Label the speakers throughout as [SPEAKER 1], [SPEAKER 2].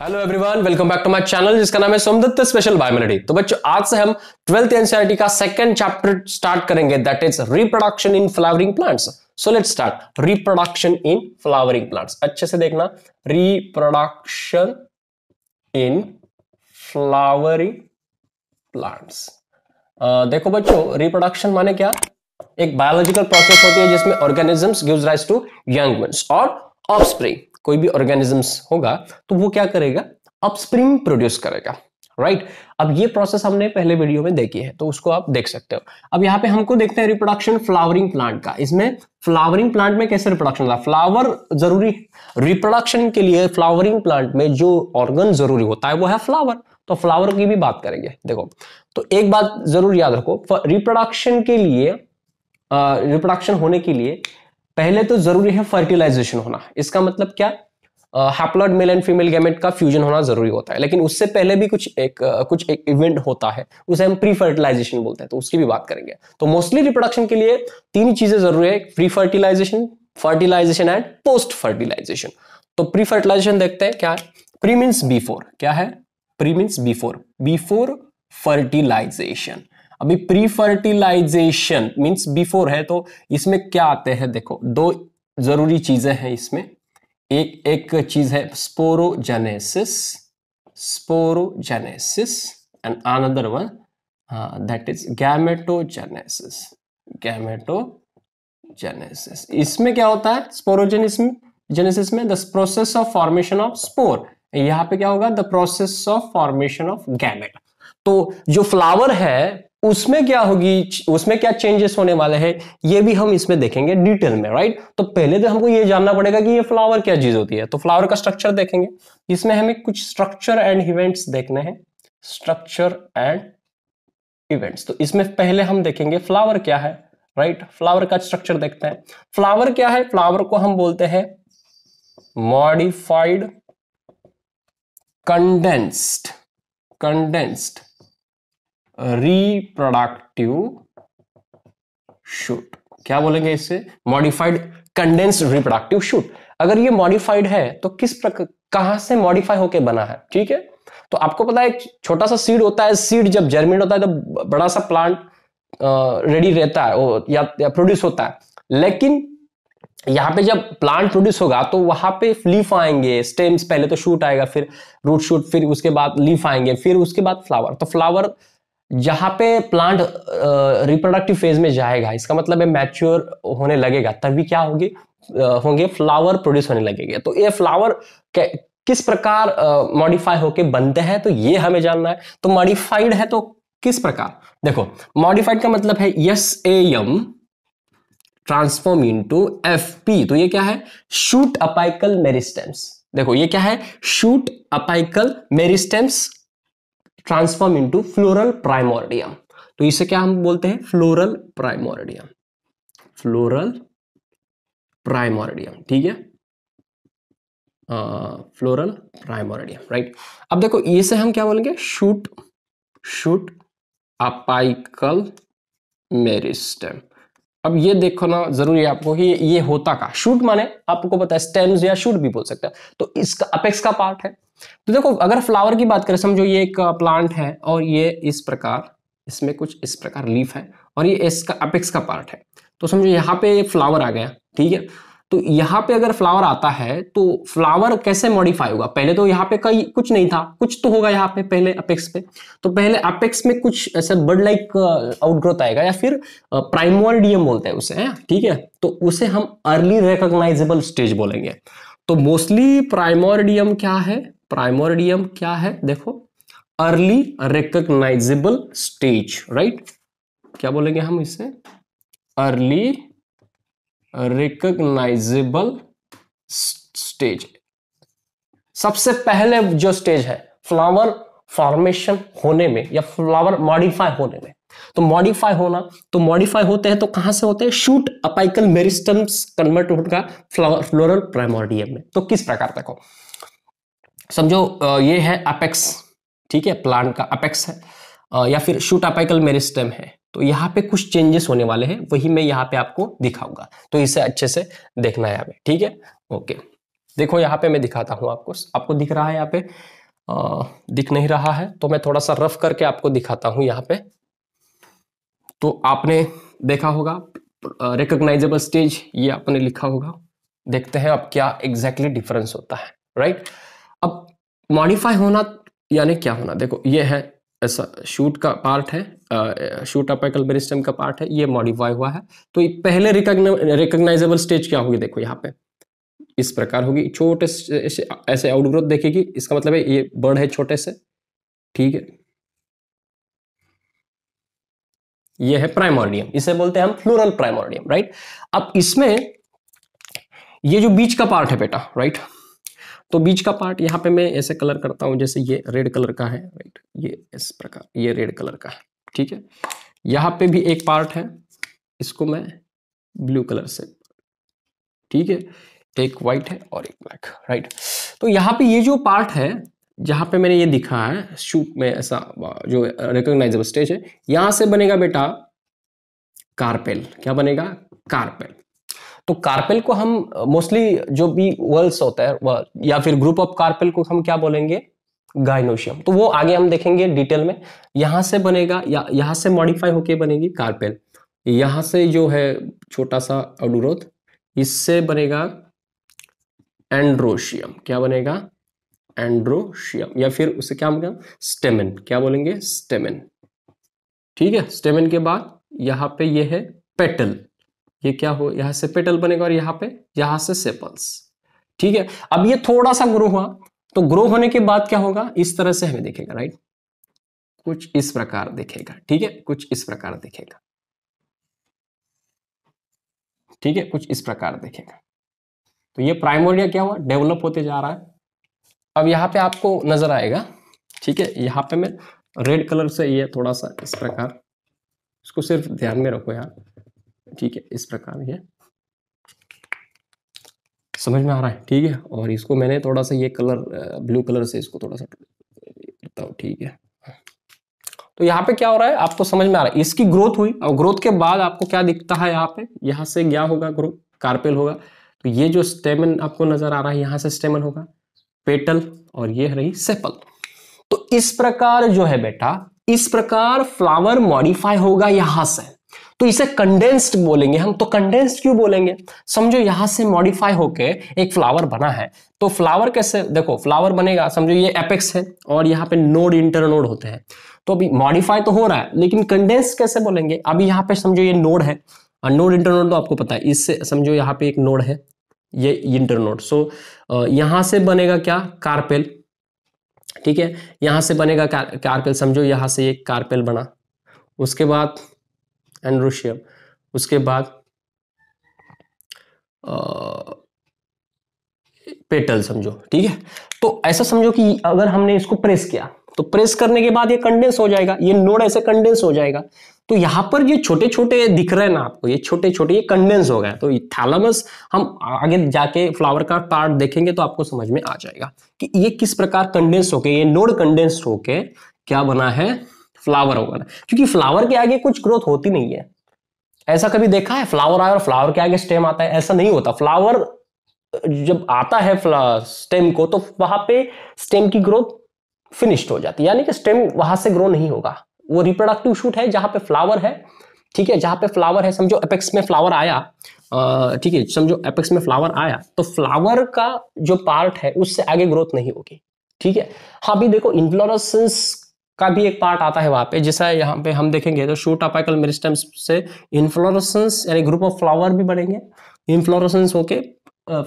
[SPEAKER 1] Hello everyone welcome back to my channel जिसका नाम है सोमदत्त स्पेशल बाय मेलोडी तो बच्चों आज से हम ट्वेल्थ एनसीआरटी e का सेकंड चैप्टर स्टार्ट करेंगे that is reproduction in flowering plants so let's start reproduction in flowering plants अच्छे से देखना रिप्रोडक्शन इन फ्लावरिंग प्लांट्स देखो बच्चों रिप्रोडक्शन माने क्या एक बायोलॉजिकल प्रोसेस होती है जिसमें organisms gives rise to young offspring कोई भी ऑर्गेनिजम्स होगा तो वो क्या करेगा अपस्प्रिंग प्रोड्यूस करेगा राइट right? अब ये प्रोसेस हमने पहले वीडियो में देखी है तो उसको आप देख सकते हो अब यहाँ पे हमको देखते हैं रिप्रोडक्शन फ्लावरिंग प्लांट का इसमें फ्लावरिंग प्लांट में कैसे रिप्रोडक्शन होता है फ्लावर जरूरी रिप्रोडक्शन के लिए फ्लावरिंग प्लांट में जो ऑर्गन जरूरी होता है वो है फ्लावर तो फ्लावर की भी बात करेंगे देखो तो एक बात जरूर याद रखो रिप्रोडक्शन के लिए रिप्रोडक्शन होने के लिए पहले तो जरूरी है फर्टिलाइजेशन होना इसका मतलब क्या haploid male and female gamete का फ्यूजन होना जरूरी होता है लेकिन उससे पहले भी कुछ एक कुछ एक इवेंट होता है उसे हम प्री फर्टिलाइजेशन बोलते हैं तो उसकी भी बात करेंगे तो मोस्टली रिप्रोडक्शन के लिए तीन चीजें जरूरी है pre fertilization fertilization and post fertilization तो प्री फर्टिलाइजेशन देखते हैं क्या है प्री मीन्स बिफोर क्या है pre means before before fertilization अभी प्री फर्टिलाइजेशन मीन्स बिफोर है तो इसमें क्या आते हैं देखो दो जरूरी चीजें हैं इसमें एक एक चीज है sporogenesis sporogenesis and another one that is gametogenesis gametogenesis इसमें क्या होता है स्पोरोजेनिस जेनेसिस में the process of formation of spore यहां पे क्या होगा the process of formation of gamete तो जो फ्लावर है उसमें क्या होगी उसमें क्या चेंजेस होने वाले हैं ये भी हम इसमें देखेंगे डिटेल में राइट तो पहले तो हमको ये जानना पड़ेगा कि ये फ्लावर क्या चीज होती है तो फ्लावर का स्ट्रक्चर देखेंगे इसमें हमें कुछ स्ट्रक्चर एंड इवेंट्स देखने हैं स्ट्रक्चर एंड इवेंट्स तो इसमें पहले हम देखेंगे फ्लावर क्या है राइट फ्लावर का स्ट्रक्चर देखते हैं फ्लावर क्या है फ्लावर को हम बोलते हैं modified condensed condensed reproductive shoot क्या बोलेंगे इससे मॉडिफाइड कंडेंस रिप्रोडक्टिव शूट अगर ये मॉडिफाइड है तो किस प्रकार कहां से मॉडिफाई होके बना है ठीक है तो आपको पता है छोटा सा सीड होता है सीड जब जर्मिनेट होता है तो बड़ा सा प्लांट रेडी रहता है या, या प्रोड्यूस होता है लेकिन यहाँ पे जब प्लांट प्रोड्यूस होगा तो वहां पे लीफ आएंगे स्टेम्स पहले तो शूट आएगा फिर रूट शूट फिर उसके बाद लीफ आएंगे फिर उसके बाद फ्लावर तो फ्लावर जहां पे प्लांट रिप्रोडक्टिव फेज में जाएगा इसका मतलब है मैच्योर होने लगेगा तभी क्या होगी होंगे फ्लावर प्रोड्यूस होने लगेंगे तो ये फ्लावर किस प्रकार मॉडिफाई होके बनते हैं तो ये हमें जानना है तो मॉडिफाइड है तो किस प्रकार देखो मॉडिफाइड का मतलब है S A M transform into F P तो ये क्या है शूट अपाइकल मेरिस्टेम्स देखो ये क्या है shoot apical meristems transform into floral primordium तो इसे क्या हम बोलते हैं फ्लोरल प्राइमोरडियम फ्लोरल प्राइमोरडियम ठीक है फ्लोरल प्राइमोरडियम राइट अब देखो ये से हम क्या बोलेंगे शूट शूट अपाइकल मेरिस्टम अब ये देखो ना जरूरी है आपको कि ये होता का शूट माने आपको पता है स्टेम्स या शूट भी बोल सकते हैं तो इसका अपेक्स का पार्ट है तो देखो अगर फ्लावर की बात करें समझो ये एक प्लांट है और ये इस प्रकार इसमें कुछ इस प्रकार लीफ है और ये इसका अपेक्स का पार्ट है तो समझो यहाँ पे फ्लावर आ गया ठीक है तो यहाँ पे अगर फ्लावर आता है तो फ्लावर कैसे मॉडिफाई होगा पहले तो यहाँ पे कई कुछ नहीं था कुछ तो होगा यहाँ पे पहले अपेक्स पे तो पहले अपेक्स में कुछ ऐसा बर्ड लाइक आउटग्रोथ आएगा या फिर डीएम बोलते हैं उसे है ठीक है तो उसे हम अर्ली रिकोगनाइजेबल स्टेज बोलेंगे तो मोस्टली प्राइमोरडियम क्या है प्राइमोरिडियम क्या है देखो अर्ली रिकग्नाइजेबल स्टेज राइट क्या बोलेंगे हम इसे अर्ली रिकग्नाइजेबल स्टेज सबसे पहले जो स्टेज है फ्लावर फॉर्मेशन होने में या फ्लावर मॉडिफाई होने में तो मॉडिफाई होना तो मॉडिफाई होते हैं तो कहां से होते हैं शूट अपाइकल मेरिस्टम्स कन्वर्ट होगा फ्लोरल प्राइमोरियम में तो किस प्रकार तक हो समझो ये है अपेक्स ठीक है प्लांट का अपेक्स है या फिर शूट अपेकल मेरिस्टम है तो यहाँ पे कुछ चेंजेस होने वाले हैं वही मैं यहाँ पे आपको दिखाऊंगा तो इसे अच्छे से देखना है हमें ठीक है ओके देखो यहाँ पे मैं दिखाता हूँ आपको आपको दिख रहा है यहाँ पे आ, दिख नहीं रहा है तो मैं थोड़ा सा रफ करके आपको दिखाता हूँ यहाँ पे तो आपने देखा होगा रिकोगनाइजेबल स्टेज ये आपने लिखा होगा देखते हैं अब क्या एग्जैक्टली exactly डिफरेंस होता है राइट right? मॉडिफाई होना यानी क्या होना देखो ये है ऐसा शूट का पार्ट है आ, शूट अपैकल बेरिस्टम का पार्ट है ये मॉडिफाई हुआ है तो पहले रिकग्नाइजेबल स्टेज क्या होगी देखो यहाँ पे इस प्रकार होगी छोटे ऐसे आउटग्रोथ देखेगी इसका मतलब है ये बर्ड है छोटे से ठीक है ये है प्राइमोर्डियम इसे बोलते हैं हम फ्लोरल प्राइमोर्डियम राइट अब इसमें ये जो बीच का पार्ट है बेटा राइट तो बीच का पार्ट यहाँ पे मैं ऐसे कलर करता हूँ जैसे ये रेड कलर का है राइट ये इस प्रकार ये रेड कलर का है ठीक है यहाँ पे भी एक पार्ट है इसको मैं ब्लू कलर से ठीक है एक व्हाइट है और एक ब्लैक राइट तो यहाँ पे ये जो पार्ट है जहाँ पे मैंने ये दिखा है शूट में ऐसा जो रिकोगनाइजेबल स्टेज है यहाँ से बनेगा बेटा कारपेल क्या बनेगा कारपेल तो कार्पेल को हम मोस्टली जो भी वर्ल्स होता है या फिर ग्रुप ऑफ कार्पेल को हम क्या बोलेंगे गाइनोशियम तो वो आगे हम देखेंगे डिटेल में यहां से बनेगा या यहां से मॉडिफाई होके बनेगी कार्पेल यहां से जो है छोटा सा अनुरोध इससे बनेगा एंड्रोशियम क्या बनेगा एंड्रोशियम या फिर उसे क्या बोलेंगे स्टेमिन क्या बोलेंगे स्टेमिन ठीक है स्टेमिन के बाद यहां पे ये है पेटल ये क्या हो यहाँ से पेटल बनेगा और यहाँ पे यहाँ से सेपल्स ठीक है अब ये थोड़ा सा ग्रो हुआ तो ग्रो होने के बाद क्या होगा इस तरह से हमें देखेगा राइट कुछ इस प्रकार देखेगा ठीक है कुछ इस प्रकार देखेगा ठीक है कुछ इस प्रकार देखेगा तो ये प्राइमोरिया क्या हुआ डेवलप होते जा रहा है अब यहाँ पे आपको नजर आएगा ठीक है यहाँ पे मैं रेड कलर से ये थोड़ा सा इस प्रकार इसको सिर्फ ध्यान में रखो यार ठीक है इस प्रकार ये समझ में आ रहा है ठीक है और इसको मैंने थोड़ा सा ये कलर ब्लू कलर से इसको थोड़ा सा करता हूँ ठीक है तो यहाँ पे क्या हो रहा है आपको समझ में आ रहा है इसकी ग्रोथ हुई और ग्रोथ के बाद आपको क्या दिखता है यहाँ पे यहाँ से क्या होगा ग्रोथ कार्पेल होगा तो ये जो स्टेमन आपको नजर आ रहा है यहाँ से स्टेमन होगा पेटल और ये रही सेपल तो इस प्रकार जो है बेटा इस प्रकार फ्लावर मॉडिफाई होगा यहां से तो इसे कंडेंस्ड बोलेंगे हम तो कंडेंस्ड क्यों बोलेंगे समझो यहां से मॉडिफाई होके एक फ्लावर बना है तो फ्लावर कैसे देखो फ्लावर बनेगा समझो ये एपेक्स है और यहाँ पे नोड इंटरनोड होते हैं तो अभी मॉडिफाई तो हो रहा है लेकिन कंडेंस कैसे बोलेंगे अभी यहाँ पे समझो ये नोड है नोड इंटरनोड तो आपको पता है इससे समझो यहाँ पे एक नोड है ये इंटरनोड सो यहां से बनेगा क्या कारपेल ठीक है यहां से बनेगा कार्पेल समझो यहाँ से एक कारपेल बना उसके बाद एंड्रोशियम उसके बाद पेटल समझो ठीक है तो ऐसा समझो कि अगर हमने इसको प्रेस किया तो प्रेस करने के बाद ये कंडेंस हो जाएगा ये नोड ऐसे कंडेंस हो जाएगा तो यहाँ पर ये छोटे छोटे दिख रहे हैं ना आपको ये छोटे छोटे ये कंडेंस हो गए तो थैलमस हम आगे जाके फ्लावर का पार्ट देखेंगे तो आपको समझ में आ जाएगा कि ये किस प्रकार कंडेंस होके ये नोड कंडेंस होके क्या बना है फ्लावर होगा ना क्योंकि फ्लावर के आगे कुछ ग्रोथ होती नहीं है ऐसा कभी देखा है फ्लावर आया और फ्लावर के आगे स्टेम आता है ऐसा नहीं होता फ्लावर जब आता है स्टेम को तो वहां पे स्टेम की ग्रोथ फिनिश्ड हो जाती है यानी कि स्टेम वहां से ग्रो नहीं होगा वो रिप्रोडक्टिव शूट है जहां पे फ्लावर है ठीक है जहां पे फ्लावर है समझो एपेक्स में फ्लावर आया ठीक है समझो एपेक्स में फ्लावर आया तो फ्लावर का जो पार्ट है उससे आगे ग्रोथ नहीं होगी ठीक है हाँ भी देखो इन्फ्लोरसेंस का भी एक पार्ट आता है वहाँ पे जैसा यहाँ पे हम देखेंगे तो शूट अपाइकल मेरिस्टम से इन्फ्लोरसेंस यानी ग्रुप ऑफ फ्लावर भी बढ़ेंगे इन्फ्लोरसेंस होके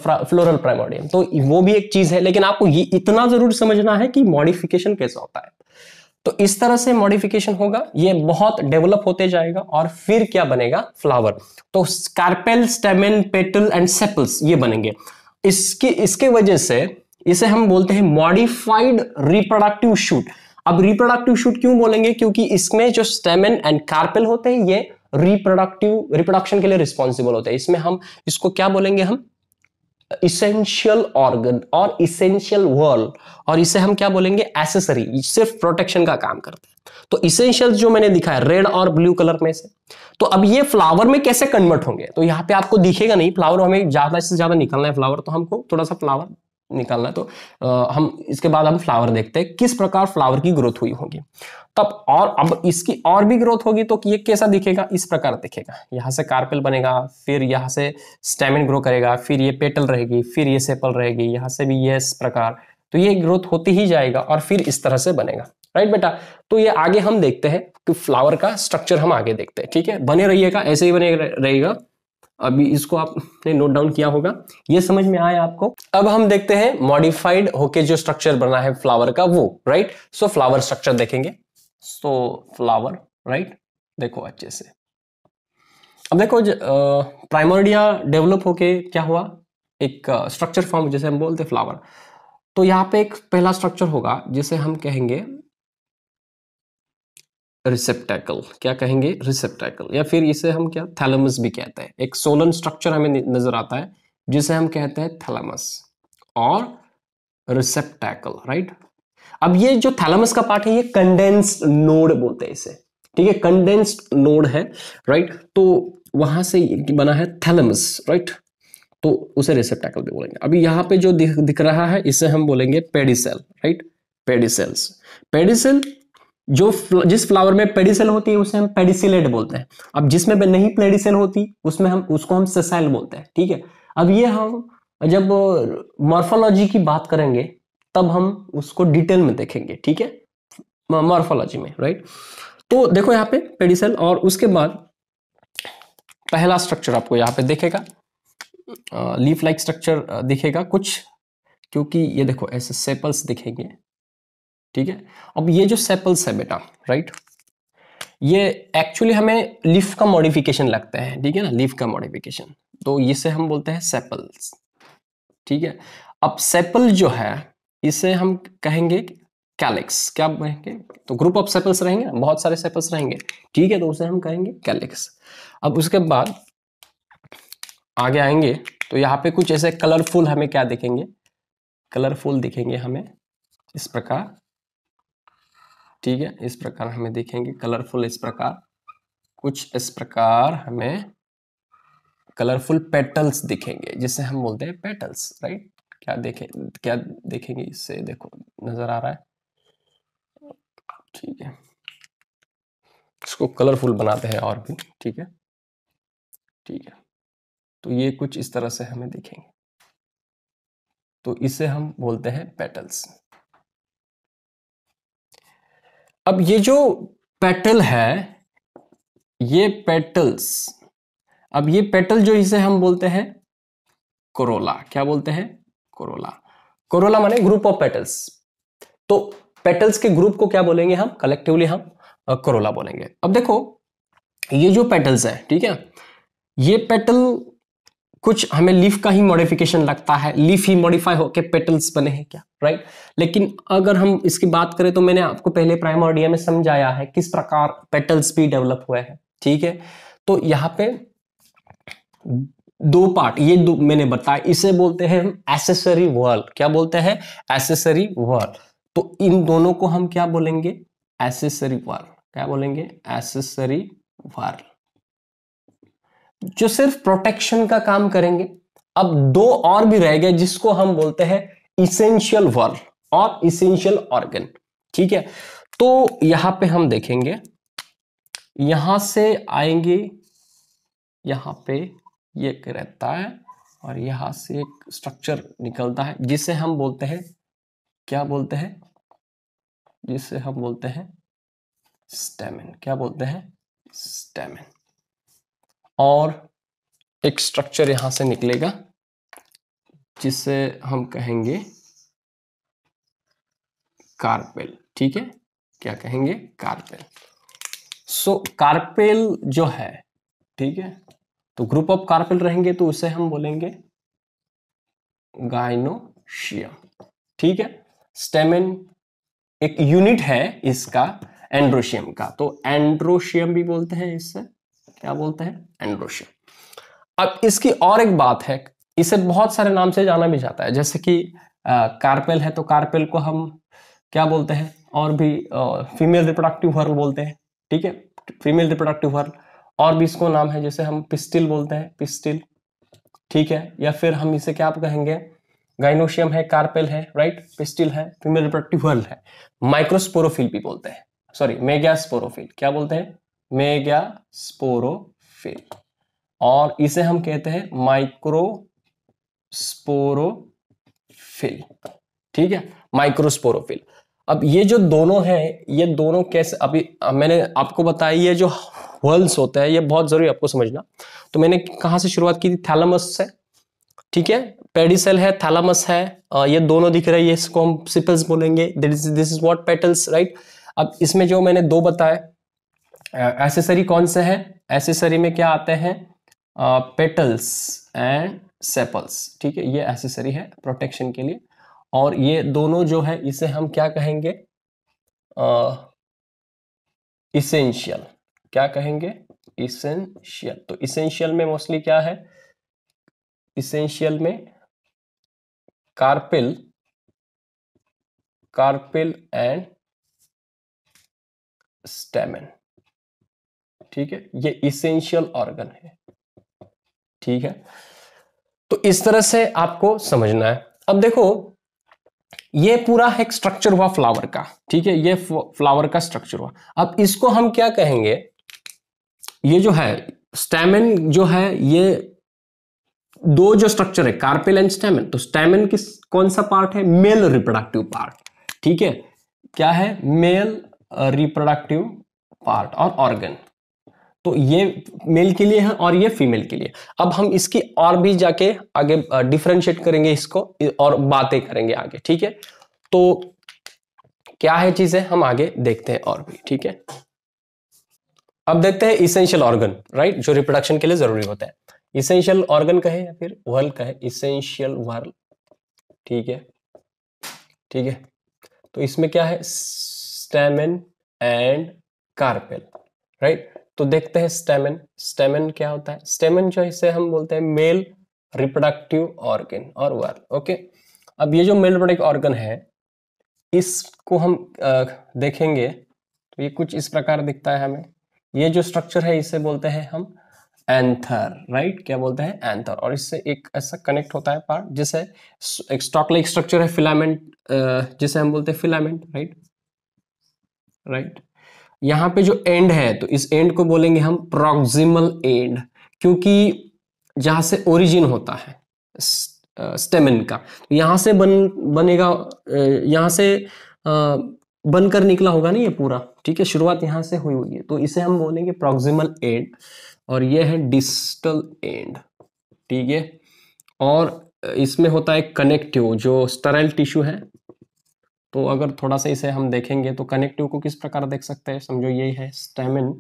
[SPEAKER 1] फ्लोरल प्राइमोडियम तो वो भी एक चीज है लेकिन आपको ये इतना जरूर समझना है कि मॉडिफिकेशन कैसा होता है तो इस तरह से मॉडिफिकेशन होगा ये बहुत डेवलप होते जाएगा और फिर क्या बनेगा फ्लावर तो carpel stamen petal and sepals ये बनेंगे इसकी इसके वजह से इसे हम बोलते हैं मॉडिफाइड रिप्रोडक्टिव शूट अब रिप्रोडक्टिव शूट क्यों बोलेंगे क्योंकि इसमें जो स्टेमन एंड कार्पेल होते हैं ये रिप्रोडक्टिव रिप्रोडक्शन के लिए रिस्पॉन्सिबल होते हैं इसमें हम इसको क्या बोलेंगे हम इसेंशियल ऑर्गन और इसेंशियल वर्ल और इसे हम क्या बोलेंगे एसेसरी सिर्फ प्रोटेक्शन का काम करते हैं तो इसेंशियल जो मैंने दिखा है रेड और ब्लू कलर में से तो अब ये फ्लावर में कैसे कन्वर्ट होंगे तो यहाँ पे आपको दिखेगा नहीं फ्लावर हमें ज्यादा से ज्यादा निकलना है फ्लावर तो हमको थोड़ा सा फ्लावर निकालना है तो आ, हम इसके बाद हम फ्लावर देखते हैं किस प्रकार फ्लावर की ग्रोथ हुई होगी तब और अब इसकी और भी ग्रोथ होगी तो ये कैसा दिखेगा इस प्रकार दिखेगा यहाँ से कार्पेल बनेगा फिर यहाँ से स्टेमिन ग्रो करेगा फिर ये पेटल रहेगी फिर ये सेपल रहेगी यहाँ से भी ये इस प्रकार तो ये ग्रोथ होती ही जाएगा और फिर इस तरह से बनेगा राइट बेटा तो ये आगे हम देखते हैं कि फ्लावर का स्ट्रक्चर हम आगे देखते हैं ठीक है बने रहिएगा ऐसे ही बने रहेगा अभी इसको आपने नोट डाउन किया होगा ये समझ में आया आपको अब हम देखते हैं मॉडिफाइड होके जो स्ट्रक्चर बना है फ्लावर का वो राइट सो फ्लावर स्ट्रक्चर देखेंगे सो फ्लावर राइट देखो अच्छे से अब देखो प्राइमोरिया डेवलप होके क्या हुआ एक स्ट्रक्चर फॉर्म जैसे हम बोलते फ्लावर तो यहाँ पे एक पहला स्ट्रक्चर होगा जिसे हम कहेंगे रिसेप्टैकल क्या कहेंगे रिसेप्टैकल या फिर इसे हम क्या थैलमस भी कहते हैं एक सोलन स्ट्रक्चर हमें नजर आता है जिसे हम कहते हैं थैलमस और रिसेप्टैकल राइट अब ये जो थैलमस का पार्ट है ये कंडेंस्ड नोड बोलते हैं इसे ठीक है कंडेंस्ड नोड है राइट तो वहां से बना है थैलमस राइट तो उसे रिसेप्टैकल भी बोलेंगे अभी यहां पे जो दिख, दिख रहा है इसे हम बोलेंगे पेडिसेल राइट पेडिसेल्स पेडिसेल जो जिस फ्लावर में पेडिसल होती है उसे हम पेडिसिलेट बोलते हैं अब जिसमें नहीं पेडिसल होती उसमें हम उसको हम ससाइल बोलते हैं ठीक है अब ये हम जब मॉर्फोलॉजी की बात करेंगे तब हम उसको डिटेल में देखेंगे ठीक है मॉर्फोलॉजी में राइट तो देखो यहाँ पे पेडिसल और उसके बाद पहला स्ट्रक्चर आपको यहाँ पे देखेगा लीफ लाइक स्ट्रक्चर दिखेगा कुछ क्योंकि ये देखो ऐसे सेपल्स दिखेंगे ठीक है अब ये जो सेपल्स है बेटा राइट ये एक्चुअली हमें लिफ का मॉडिफिकेशन लगता है ठीक है ना लिफ का मॉडिफिकेशन तो इसे हम बोलते हैं सेपल्स ठीक है अब सेपल जो है इसे हम कहेंगे कैलेक्स क्या कहेंगे तो ग्रुप ऑफ सेपल्स रहेंगे बहुत सारे सेपल्स रहेंगे ठीक है तो उसे हम कहेंगे कैलेक्स अब उसके बाद आगे आएंगे तो यहाँ पे कुछ ऐसे कलरफुल हमें क्या देखेंगे कलरफुल दिखेंगे हमें इस प्रकार ठीक है इस प्रकार हमें देखेंगे कलरफुल इस प्रकार कुछ इस प्रकार हमें कलरफुल पेटल्स दिखेंगे जिसे हम बोलते हैं पेटल्स राइट क्या देखें क्या देखेंगे इससे देखो नजर आ रहा है ठीक है इसको कलरफुल बनाते हैं और भी ठीक है ठीक है तो ये कुछ इस तरह से हमें दिखेंगे तो इसे हम बोलते हैं पेटल्स अब ये जो पेटल है ये पेटल्स अब ये पेटल जो इसे हम बोलते हैं कोरोला क्या बोलते हैं कोरोला कोरोला माने ग्रुप ऑफ पेटल्स तो पेटल्स के ग्रुप को क्या बोलेंगे हम कलेक्टिवली हम कोरोला बोलेंगे अब देखो ये जो पेटल्स है ठीक है ये पेटल कुछ हमें लीफ का ही मॉडिफिकेशन लगता है लीफ ही मॉडिफाई होकर पेटल्स बने हैं क्या राइट लेकिन अगर हम इसकी बात करें तो मैंने आपको पहले ऑडिया में समझाया है किस प्रकार पेटल्स भी डेवलप हुए हैं ठीक है तो यहाँ पे दो पार्ट ये दो मैंने बताया इसे बोलते हैं हम एसेसरी वर्ल क्या बोलते हैं एसेसरी वर्ल तो इन दोनों को हम क्या बोलेंगे एसेसरी वर्ल क्या बोलेंगे एसेसरी वर्ल जो सिर्फ प्रोटेक्शन का काम करेंगे अब दो और भी रह गए जिसको हम बोलते हैं इसेंशियल वर्ल और इसेंशियल ऑर्गन ठीक है तो यहां पे हम देखेंगे यहां से आएंगे यहां पे ये एक रहता है और यहां से एक स्ट्रक्चर निकलता है जिसे हम बोलते हैं क्या बोलते हैं जिसे हम बोलते हैं स्टेमिन क्या बोलते हैं स्टेमिन और एक स्ट्रक्चर यहां से निकलेगा जिसे हम कहेंगे कार्पेल ठीक है क्या कहेंगे कार्पेल सो so, कार्पेल जो है ठीक है तो ग्रुप ऑफ कार्पेल रहेंगे तो उसे हम बोलेंगे गाइनोशियम ठीक है स्टेमिन एक यूनिट है इसका एंड्रोशियम का तो एंड्रोशियम भी बोलते हैं इससे क्या बोलते हैं एंड्रोशियम अब इसकी और एक बात है इसे बहुत सारे नाम से जाना भी जाता है जैसे कि कार्पेल है तो कार्पेल को हम क्या बोलते हैं और भी आ, फीमेल रिप्रोडक्टिव हर्ल बोलते हैं ठीक है फीमेल रिप्रोडक्टिव हर्ल और भी इसको नाम है जैसे हम पिस्टिल बोलते हैं पिस्टिल ठीक है या फिर हम इसे क्या आप कहेंगे गाइनोशियम है कार्पेल है राइट पिस्टिल है फीमेल रिप्रोडक्टिव हर्ल है माइक्रोस्पोरोफिल भी बोलते हैं सॉरी मेगास्पोरोफिल क्या बोलते हैं मेगा स्पोरोफिल और इसे हम कहते हैं माइक्रो स्पोरोफिल ठीक है माइक्रोस्पोरोफिल अब ये जो दोनों हैं ये दोनों कैसे अभी मैंने आपको बताया ये जो व्हल्स होता है ये बहुत जरूरी आपको समझना तो मैंने कहाँ से शुरुआत की थी थैलमस से ठीक है पेडिसल है थैलमस है ये दोनों दिख रही है इसको हम सिपल्स बोलेंगे this is what petals right अब इसमें जो मैंने दो बताया एसेसरी कौन से हैं एसेसरी में क्या आते हैं पेटल्स एंड सेपल्स ठीक है ये एसेसरी है प्रोटेक्शन के लिए और ये दोनों जो है इसे हम क्या कहेंगे इसेंशियल क्या कहेंगे इसेंशियल तो इसेंशियल में मोस्टली क्या है इसेंशियल में कार्पिल कार्पिल एंड स्टेमिन ठीक है ये इसेंशियल ऑर्गन है ठीक है तो इस तरह से आपको समझना है अब देखो ये पूरा एक स्ट्रक्चर हुआ फ्लावर का ठीक है ये फ्लावर का स्ट्रक्चर हुआ अब इसको हम क्या कहेंगे ये जो है स्टेमिन जो है ये दो जो स्ट्रक्चर है कार्पेल एंड स्टेमिन तो स्टेमिन किस कौन सा पार्ट है मेल रिप्रोडक्टिव पार्ट ठीक है क्या है मेल रिप्रोडक्टिव पार्ट और ऑर्गन तो ये मेल के लिए है और ये फीमेल के लिए अब हम इसकी और भी जाके आगे डिफ्रेंशिएट करेंगे इसको और बातें करेंगे आगे ठीक है तो क्या है चीजें हम आगे देखते हैं और भी ठीक है अब देखते हैं इसेंशियल ऑर्गन राइट जो रिप्रोडक्शन के लिए जरूरी होता है इसेंशियल ऑर्गन कहे या फिर वर्ल कहे इसेंशियल वर्ल ठीक है ठीक है तो इसमें क्या है स्टेमन एंड कार्पेल राइट तो देखते हैं स्टेमन स्टेमन क्या होता है स्टेमन जो इसे हम बोलते हैं मेल रिप्रोडक्टिव ऑर्गन और वर्ल ओके अब ये जो मेल रिप्रोडक्टिव ऑर्गन है इसको हम आ, देखेंगे तो ये कुछ इस प्रकार दिखता है हमें ये जो स्ट्रक्चर है इसे बोलते हैं हम एंथर राइट right? क्या बोलते हैं एंथर और इससे एक ऐसा कनेक्ट होता है पार्ट जिसे एक स्टॉक स्ट्रक्चर है फिलामेंट जिसे हम बोलते हैं फिलामेंट राइट राइट यहाँ पे जो एंड है तो इस एंड को बोलेंगे हम प्रोक्सिमल एंड क्योंकि जहां से ओरिजिन होता है स्टेमिन का तो यहां से बन बनेगा यहां से बनकर निकला होगा ना ये पूरा ठीक है शुरुआत यहाँ से हुई हुई है तो इसे हम बोलेंगे प्रोक्सिमल एंड और ये है डिस्टल एंड ठीक है और इसमें होता है कनेक्टिव जो स्टराइल टिश्यू है तो अगर थोड़ा सा इसे हम देखेंगे तो कनेक्टिव को किस प्रकार देख सकते हैं समझो ये है स्टेमिन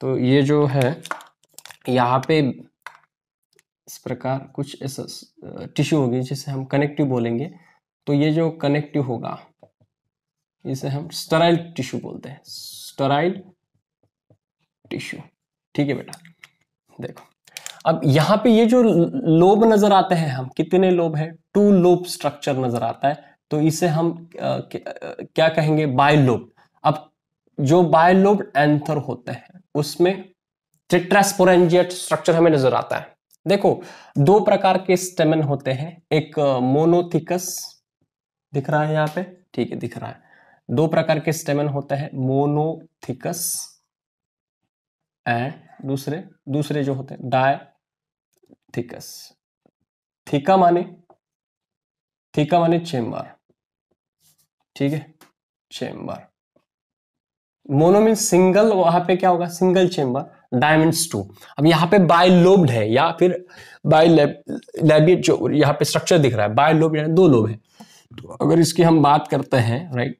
[SPEAKER 1] तो ये जो है यहाँ पे इस प्रकार कुछ ऐसा टिश्यू होगी जिसे हम कनेक्टिव बोलेंगे तो ये जो कनेक्टिव होगा इसे हम स्टराइल टिश्यू बोलते हैं स्टराइल टिश्यू ठीक है बेटा देखो अब यहाँ पे ये जो लोब नजर आते हैं हम कितने लोब है टू लोब स्ट्रक्चर नजर आता है तो इसे हम क्या कहेंगे बायलोब अब जो बायलोब एंथर होते हैं उसमें टेट्रास्पोरेंजियट स्ट्रक्चर हमें नजर आता है देखो दो प्रकार के स्टेमन होते हैं एक मोनोथिकस दिख रहा है यहाँ पे ठीक है दिख रहा है दो प्रकार के स्टेमन होते हैं मोनोथिकस एंड दूसरे दूसरे जो होते हैं डाय थिकस थीका माने थीका माने चेम्बर ठीक है चेम्बर मोनो मीन सिंगल वहां पे क्या होगा सिंगल चेम्बर डायमंड टू अब यहाँ पे बायलोब्ड है या फिर बायलेबिट जो यहाँ पे स्ट्रक्चर दिख रहा है बायलोब यानी दो लोब है तो अगर इसकी हम बात करते हैं राइट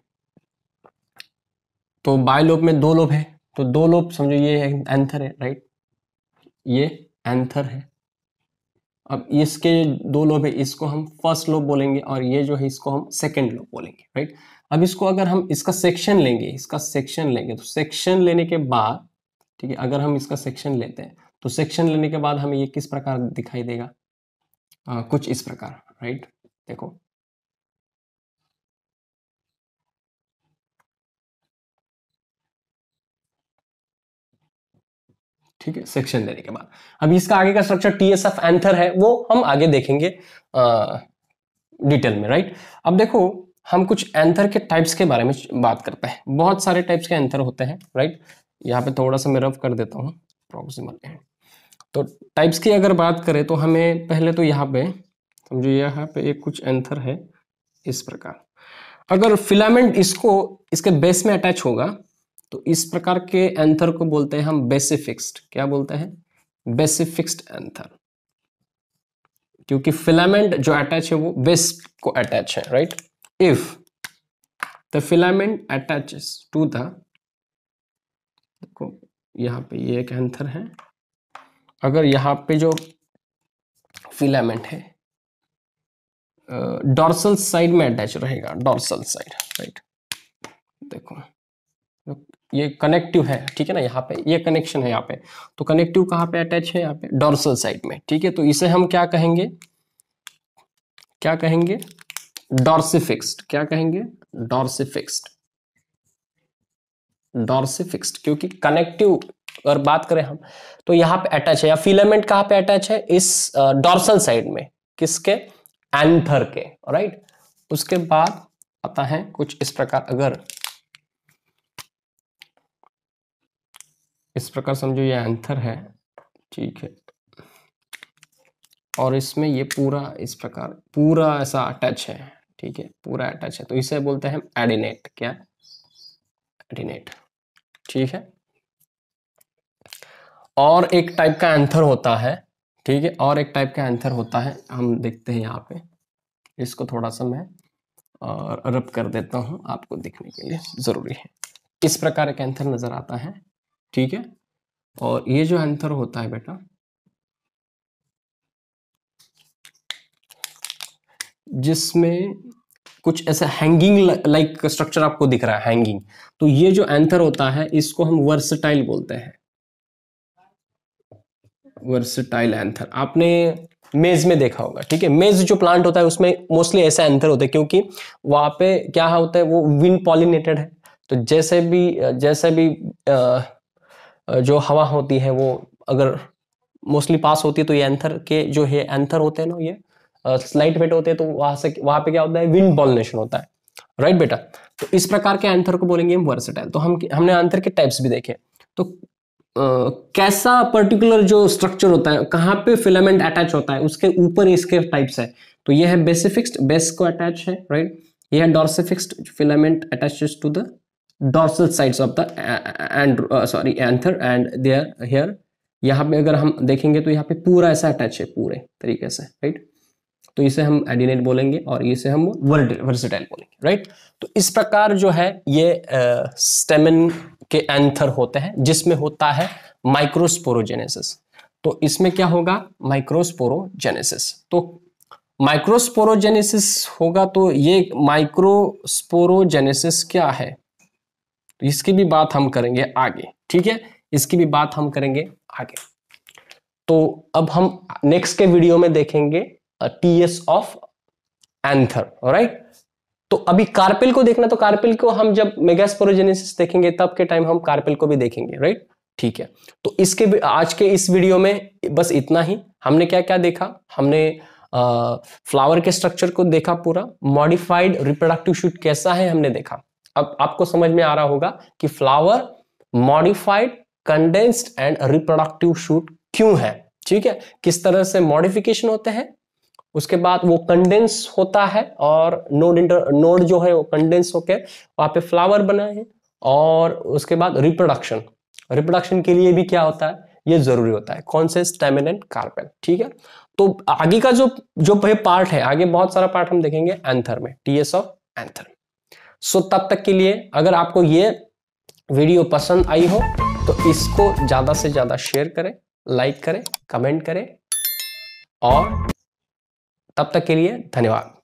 [SPEAKER 1] तो बायलोब में दो लोब है तो दो लोब समझो ये एंथर है राइट ये एंथर है अब इसके दो लोब है इसको हम फर्स्ट लोब बोलेंगे और ये जो है इसको हम सेकेंड लोब बोलेंगे राइट अब इसको अगर हम इसका सेक्शन लेंगे इसका सेक्शन लेंगे तो सेक्शन लेने के बाद ठीक है अगर हम इसका सेक्शन लेते हैं तो सेक्शन लेने के बाद हमें ये किस प्रकार दिखाई देगा आ, कुछ इस प्रकार राइट देखो ठीक है सेक्शन देने के बाद अब इसका आगे का structure T S F anther है वो हम आगे देखेंगे डिटेल में राइट अब देखो हम कुछ एंथर के टाइप्स के बारे में बात करते हैं बहुत सारे टाइप्स के एंथर होते हैं राइट यहाँ पे थोड़ा सा मैं रफ कर देता हूँ प्रॉक्सिमल तो टाइप्स की अगर बात करें तो हमें पहले तो यहाँ पे समझो यहाँ पे एक कुछ एंथर है इस प्रकार अगर फिलामेंट इसको इसके बेस में अटैच होगा तो इस प्रकार के एंथर को बोलते हैं हम बेसिफिक्स्ड क्या बोलते हैं बेसिफिक्स्ड एंथर क्योंकि फिलामेंट जो अटैच है वो बेस को अटैच है right if the filament attaches to the देखो यहाँ पे ये एक एंथर है अगर यहां पे जो फिलामेंट है डॉर्सल साइड में अटैच रहेगा डॉर्सल साइड राइट देखो ये कनेक्टिव है ठीक है ना यहाँ पे ये कनेक्शन है यहाँ पे तो कनेक्टिव कहाँ पे अटैच है यहाँ पे डॉर्सल साइड में ठीक है तो इसे हम क्या कहेंगे क्या कहेंगे डॉर्सिफिक्स्ड क्या कहेंगे डॉर्सिफिक्स्ड डॉर्सिफिक्स्ड क्योंकि कनेक्टिव अगर बात करें हम तो यहाँ पे अटैच है या फिलामेंट कहाँ पे अटैच है इस डॉर्सल साइड में किसके एंथर के राइट उसके बाद आता है कुछ इस प्रकार अगर इस प्रकार समझो ये एंथर है ठीक है और इसमें ये पूरा इस प्रकार पूरा ऐसा अटैच है ठीक है पूरा अटैच है तो इसे बोलते हैं एडिनेट क्या एडिनेट ठीक है और एक टाइप का एंथर होता है ठीक है और एक टाइप का एंथर होता है हम देखते हैं यहाँ पे इसको थोड़ा सा मैं रब कर देता हूँ आपको दिखने के लिए ज़रूरी है इस प्रकार एक एंथर नज़र आता है ठीक है और ये जो एंथर होता है बेटा जिसमें कुछ ऐसा हैंगिंग लाइक स्ट्रक्चर आपको दिख रहा है हैंगिंग तो ये जो एंथर होता है इसको हम वर्सटाइल बोलते हैं वर्सटाइल एंथर आपने मेज में देखा होगा ठीक है मेज जो प्लांट होता है उसमें मोस्टली ऐसे एंथर होते हैं क्योंकि वहां पे क्या होता है वो विंड पॉलिनेटेड है तो जैसे भी जैसे भी आ, जो हवा होती है वो अगर मोस्टली पास होती है तो ये एंथर के जो है एंथर होते हैं ना ये स्लाइट वेट होते हैं तो वहां से वहां पे क्या होता है विंड पॉलिनेशन होता है राइट बेटा तो इस प्रकार के एंथर को बोलेंगे हम वर्सेटाइल तो हम हमने एंथर के टाइप्स भी देखे तो आ, कैसा पर्टिकुलर जो स्ट्रक्चर होता है कहाँ पे फिलामेंट अटैच होता है उसके ऊपर इसके टाइप्स है तो ये है बेसिफिक्स बेस को अटैच है राइट right? ये है dorsifixed filament attach to the dorsal sides of the and sorry anther and there here यहाँ पे अगर हम देखेंगे तो यहाँ पे पूरा ऐसा अटैच है पूरे तरीके से राइट तो इसे हम एडिनेट बोलेंगे और इसे हम वर्सिटाइल बोलेंगे राइट तो इस प्रकार जो है ये स्टेमिन uh, के एंथर होते हैं जिसमें होता है माइक्रोस्पोरोजेनेसिस तो इसमें क्या होगा माइक्रोस्पोरोजेनेसिस तो माइक्रोस्पोरोजेनेसिस होगा तो ये माइक्रोस्पोरोजेनेसिस क्या है तो इसकी भी बात हम करेंगे आगे ठीक है इसकी भी बात हम करेंगे आगे तो अब हम नेक्स्ट के वीडियो में देखेंगे टीएस ऑफ एंथर राइट तो अभी कार्पेल को देखना तो कार्पेल को हम जब मेगास्पोरोजेनेसिस देखेंगे तब के टाइम हम कार्पेल को भी देखेंगे राइट ठीक है तो इसके आज के इस वीडियो में बस इतना ही हमने क्या क्या देखा हमने आ, uh, फ्लावर के स्ट्रक्चर को देखा पूरा मॉडिफाइड रिप्रोडक्टिव शूट कैसा है हमने देखा अब आपको समझ में आ रहा होगा कि flower modified condensed and reproductive shoot क्यों है ठीक है किस तरह से मॉडिफिकेशन होते हैं उसके बाद वो कंडेंस होता है और नोड इंटर नोड जो है वो कंडेंस होके वहां पे फ्लावर बनाए हैं और उसके बाद रिप्रोडक्शन रिप्रोडक्शन के लिए भी क्या होता है ये जरूरी होता है कौन से स्टेमिनेंट कार्पेल ठीक है तो आगे का जो जो पार्ट है आगे बहुत सारा पार्ट हम देखेंगे एंथर में टीएस ऑफ एंथर सो तब तक के लिए अगर आपको ये वीडियो पसंद आई हो तो इसको ज़्यादा से ज़्यादा शेयर करें लाइक करें कमेंट करें और तब तक के लिए धन्यवाद